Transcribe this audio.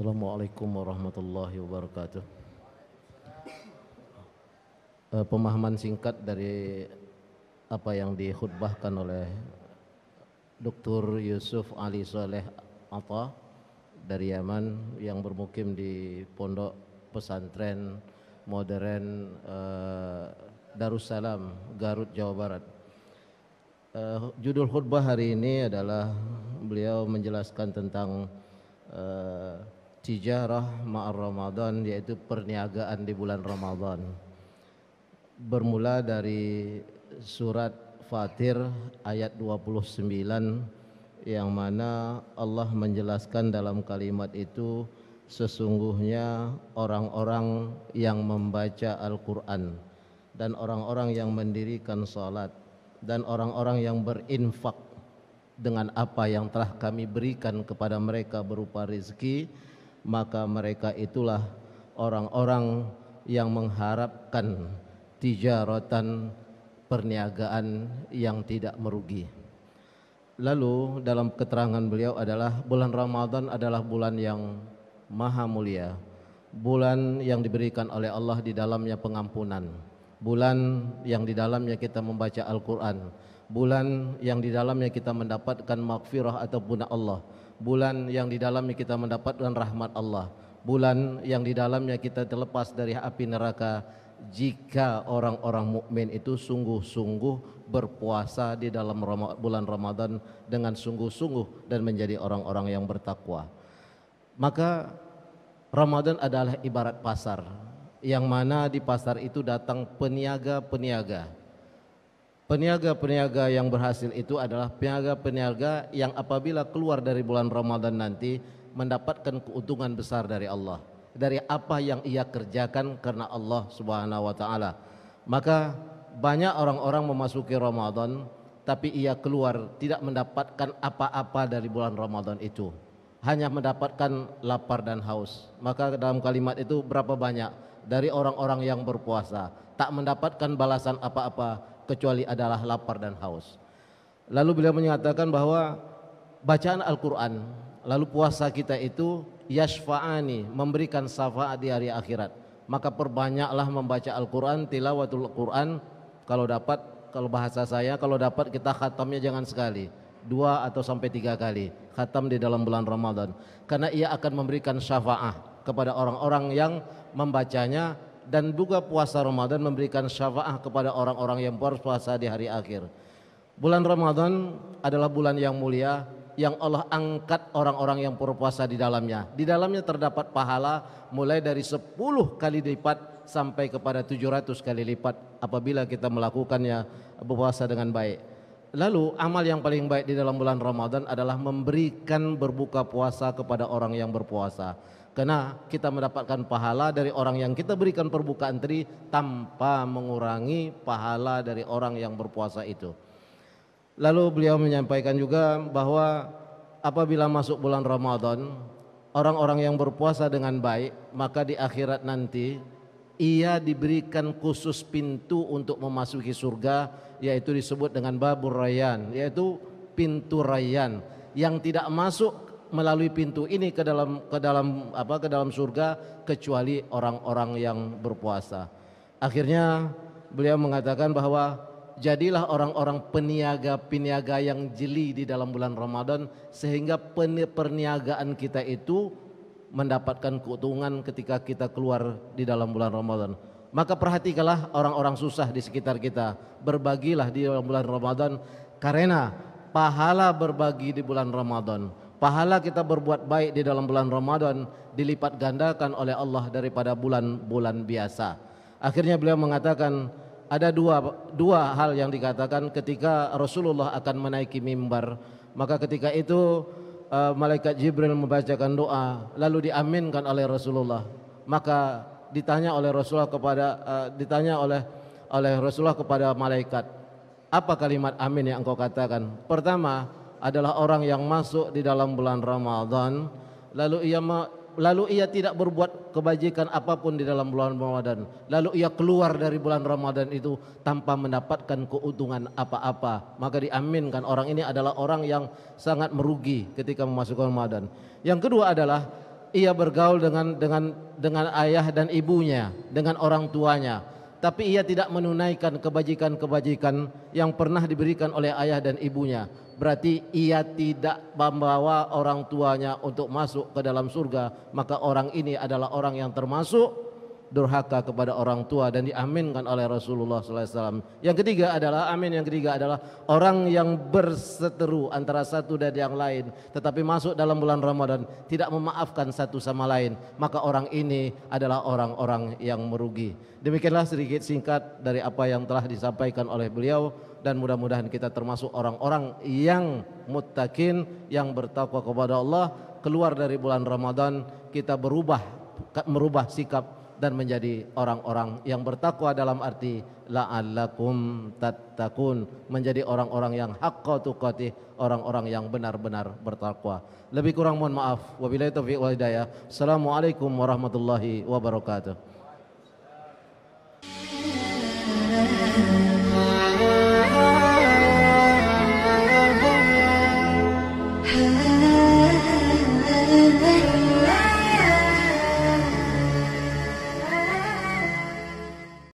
Assalamualaikum warahmatullahi wabarakatuh. Eh, pemahaman singkat dari apa yang dikhutbahkan oleh Dr. Yusuf Ali Soleh Atta dari Yaman yang bermukim di Pondok Pesantren Modern eh, Darussalam, Garut, Jawa Barat. Eh, judul khutbah hari ini adalah beliau menjelaskan tentang Uh, tijarah ma'ar Ramadan yaitu perniagaan di bulan Ramadan bermula dari surat Fatir ayat 29 yang mana Allah menjelaskan dalam kalimat itu sesungguhnya orang-orang yang membaca Al-Quran dan orang-orang yang mendirikan salat dan orang-orang yang berinfak dengan apa yang telah kami berikan kepada mereka berupa rezeki maka mereka itulah orang-orang yang mengharapkan tijaratan perniagaan yang tidak merugi. Lalu dalam keterangan beliau adalah bulan Ramadan adalah bulan yang maha mulia, bulan yang diberikan oleh Allah di dalamnya pengampunan, bulan yang di dalamnya kita membaca Al-Qur'an, bulan yang di dalamnya kita mendapatkan maghfirah ataupun Allah bulan yang di dalamnya kita mendapatkan rahmat Allah, bulan yang di dalamnya kita terlepas dari api neraka jika orang-orang mukmin itu sungguh-sungguh berpuasa di dalam bulan Ramadan dengan sungguh-sungguh dan menjadi orang-orang yang bertakwa. Maka Ramadan adalah ibarat pasar yang mana di pasar itu datang peniaga-peniaga Peniaga-peniaga yang berhasil itu adalah peniaga-peniaga yang apabila keluar dari bulan Ramadan nanti mendapatkan keuntungan besar dari Allah, dari apa yang ia kerjakan karena Allah Subhanahu wa taala. Maka banyak orang-orang memasuki Ramadan tapi ia keluar tidak mendapatkan apa-apa dari bulan Ramadan itu. Hanya mendapatkan lapar dan haus. Maka dalam kalimat itu berapa banyak dari orang-orang yang berpuasa tak mendapatkan balasan apa-apa kecuali adalah lapar dan haus. Lalu beliau menyatakan bahwa bacaan Al-Quran, lalu puasa kita itu yashfa'ani, memberikan syafaat di hari akhirat. Maka perbanyaklah membaca Al-Quran, tilawatul Quran, kalau dapat, kalau bahasa saya, kalau dapat kita khatamnya jangan sekali. Dua atau sampai tiga kali khatam di dalam bulan Ramadan. Karena ia akan memberikan syafa'ah kepada orang-orang yang membacanya dan buka puasa Ramadan memberikan syafaah kepada orang-orang yang berpuasa di hari akhir. Bulan Ramadan adalah bulan yang mulia yang Allah angkat orang-orang yang berpuasa di dalamnya. Di dalamnya terdapat pahala mulai dari 10 kali lipat sampai kepada 700 kali lipat apabila kita melakukannya berpuasa dengan baik. Lalu amal yang paling baik di dalam bulan Ramadan adalah memberikan berbuka puasa kepada orang yang berpuasa karena kita mendapatkan pahala dari orang yang kita berikan perbukaan tadi tanpa mengurangi pahala dari orang yang berpuasa itu. Lalu beliau menyampaikan juga bahwa apabila masuk bulan Ramadan, orang-orang yang berpuasa dengan baik, maka di akhirat nanti ia diberikan khusus pintu untuk memasuki surga yaitu disebut dengan babur rayyan, yaitu pintu rayyan yang tidak masuk melalui pintu ini ke dalam ke dalam apa ke dalam surga kecuali orang-orang yang berpuasa. Akhirnya beliau mengatakan bahwa jadilah orang-orang peniaga-peniaga yang jeli di dalam bulan Ramadan sehingga perniagaan kita itu mendapatkan keuntungan ketika kita keluar di dalam bulan Ramadan. Maka perhatikanlah orang-orang susah di sekitar kita. Berbagilah di dalam bulan Ramadan karena pahala berbagi di bulan Ramadan Pahala kita berbuat baik di dalam bulan Ramadan dilipat gandakan oleh Allah daripada bulan-bulan biasa. Akhirnya beliau mengatakan ada dua dua hal yang dikatakan ketika Rasulullah akan menaiki mimbar. Maka ketika itu uh, malaikat Jibril membacakan doa lalu diaminkan oleh Rasulullah. Maka ditanya oleh Rasulullah kepada uh, ditanya oleh oleh Rasulullah kepada malaikat, apa kalimat amin yang engkau katakan? Pertama, adalah orang yang masuk di dalam bulan Ramadan lalu ia lalu ia tidak berbuat kebajikan apapun di dalam bulan Ramadan lalu ia keluar dari bulan Ramadan itu tanpa mendapatkan keuntungan apa-apa maka diaminkan orang ini adalah orang yang sangat merugi ketika memasuki Ramadan yang kedua adalah ia bergaul dengan dengan dengan ayah dan ibunya dengan orang tuanya tapi ia tidak menunaikan kebajikan-kebajikan yang pernah diberikan oleh ayah dan ibunya. Berarti ia tidak membawa orang tuanya untuk masuk ke dalam surga, maka orang ini adalah orang yang termasuk durhaka kepada orang tua dan diaminkan oleh Rasulullah SAW. Yang ketiga adalah amin yang ketiga adalah orang yang berseteru antara satu dan yang lain tetapi masuk dalam bulan Ramadan tidak memaafkan satu sama lain maka orang ini adalah orang-orang yang merugi. Demikianlah sedikit singkat dari apa yang telah disampaikan oleh beliau dan mudah-mudahan kita termasuk orang-orang yang muttaqin yang bertakwa kepada Allah keluar dari bulan Ramadan kita berubah merubah sikap dan menjadi orang-orang yang bertakwa dalam arti la'allakum tattaqun menjadi orang-orang yang haqqa tuqatih orang-orang yang benar-benar bertakwa lebih kurang mohon maaf wabillahi taufiq wal hidayah assalamualaikum warahmatullahi wabarakatuh